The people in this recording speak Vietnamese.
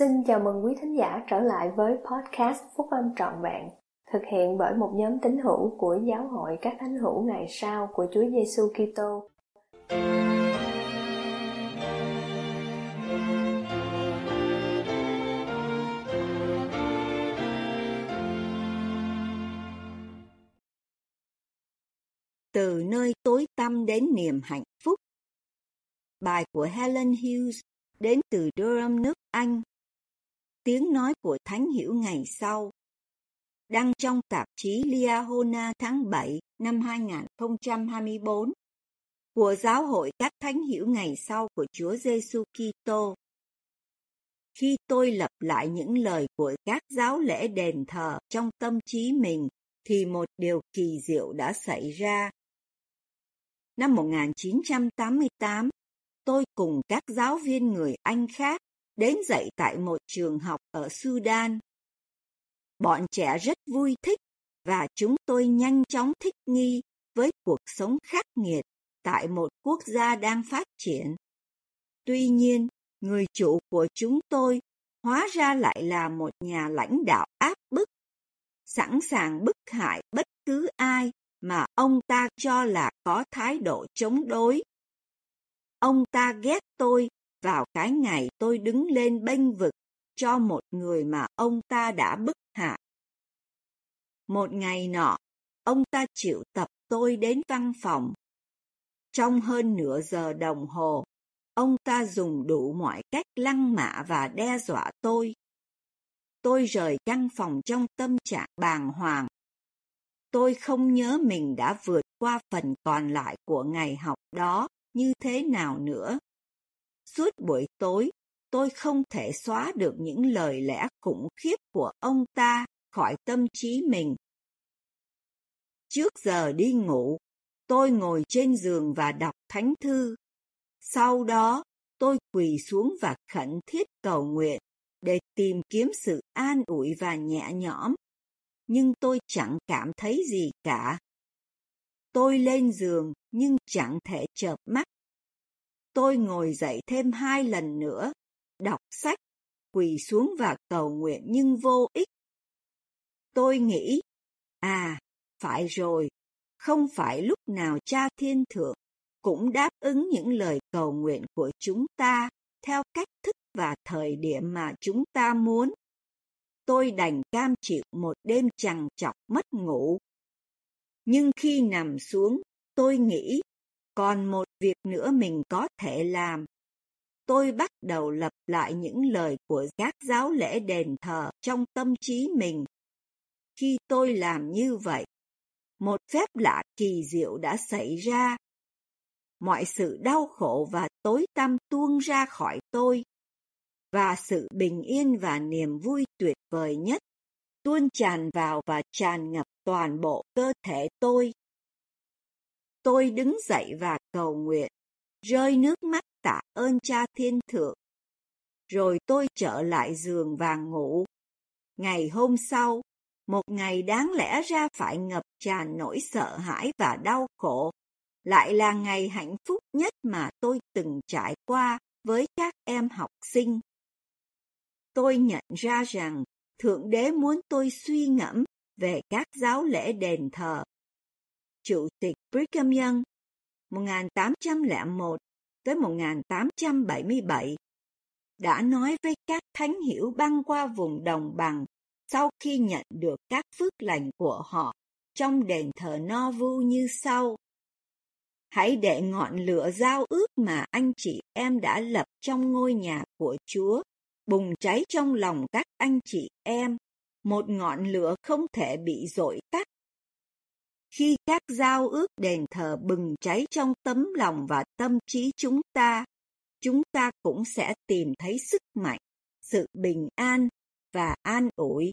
Xin chào mừng quý thính giả trở lại với podcast Phúc Âm Trọn Vẹn, thực hiện bởi một nhóm tín hữu của Giáo hội các thánh hữu ngày sau của Chúa Giêsu Kitô. Từ nơi tối tăm đến niềm hạnh phúc Bài của Helen Hughes đến từ Durham, nước Anh tiếng nói của Thánh Hiểu ngày sau. Đăng trong tạp chí Liahona tháng 7 năm 2024 của Giáo hội các Thánh Hiểu ngày sau của Chúa Giêsu Kitô. Khi tôi lặp lại những lời của các giáo lễ đền thờ trong tâm trí mình, thì một điều kỳ diệu đã xảy ra. Năm 1988, tôi cùng các giáo viên người Anh khác đến dạy tại một trường học ở Sudan. Bọn trẻ rất vui thích và chúng tôi nhanh chóng thích nghi với cuộc sống khắc nghiệt tại một quốc gia đang phát triển. Tuy nhiên, người chủ của chúng tôi hóa ra lại là một nhà lãnh đạo áp bức, sẵn sàng bức hại bất cứ ai mà ông ta cho là có thái độ chống đối. Ông ta ghét tôi vào cái ngày tôi đứng lên bênh vực cho một người mà ông ta đã bức hạ. Một ngày nọ, ông ta chịu tập tôi đến văn phòng. Trong hơn nửa giờ đồng hồ, ông ta dùng đủ mọi cách lăng mạ và đe dọa tôi. Tôi rời căn phòng trong tâm trạng bàng hoàng. Tôi không nhớ mình đã vượt qua phần còn lại của ngày học đó như thế nào nữa. Suốt buổi tối, tôi không thể xóa được những lời lẽ khủng khiếp của ông ta khỏi tâm trí mình. Trước giờ đi ngủ, tôi ngồi trên giường và đọc thánh thư. Sau đó, tôi quỳ xuống và khẩn thiết cầu nguyện để tìm kiếm sự an ủi và nhẹ nhõm. Nhưng tôi chẳng cảm thấy gì cả. Tôi lên giường nhưng chẳng thể chợp mắt tôi ngồi dậy thêm hai lần nữa, đọc sách, quỳ xuống và cầu nguyện nhưng vô ích. Tôi nghĩ, à, phải rồi, không phải lúc nào cha thiên thượng cũng đáp ứng những lời cầu nguyện của chúng ta theo cách thức và thời điểm mà chúng ta muốn. Tôi đành cam chịu một đêm chằn chọc mất ngủ. Nhưng khi nằm xuống, tôi nghĩ, còn một việc nữa mình có thể làm tôi bắt đầu lập lại những lời của các giáo lễ đền thờ trong tâm trí mình khi tôi làm như vậy một phép lạ kỳ diệu đã xảy ra mọi sự đau khổ và tối tăm tuôn ra khỏi tôi và sự bình yên và niềm vui tuyệt vời nhất tuôn tràn vào và tràn ngập toàn bộ cơ thể tôi Tôi đứng dậy và cầu nguyện, rơi nước mắt tạ ơn cha thiên thượng. Rồi tôi trở lại giường và ngủ. Ngày hôm sau, một ngày đáng lẽ ra phải ngập tràn nỗi sợ hãi và đau khổ, lại là ngày hạnh phúc nhất mà tôi từng trải qua với các em học sinh. Tôi nhận ra rằng Thượng Đế muốn tôi suy ngẫm về các giáo lễ đền thờ chủ tịch Brigham Young 1801 tới 1877 đã nói với các thánh hiểu băng qua vùng đồng bằng sau khi nhận được các phước lành của họ trong đền thờ no vu như sau. Hãy để ngọn lửa giao ước mà anh chị em đã lập trong ngôi nhà của Chúa bùng cháy trong lòng các anh chị em, một ngọn lửa không thể bị dội tắt khi các giao ước đền thờ bừng cháy trong tấm lòng và tâm trí chúng ta chúng ta cũng sẽ tìm thấy sức mạnh sự bình an và an ủi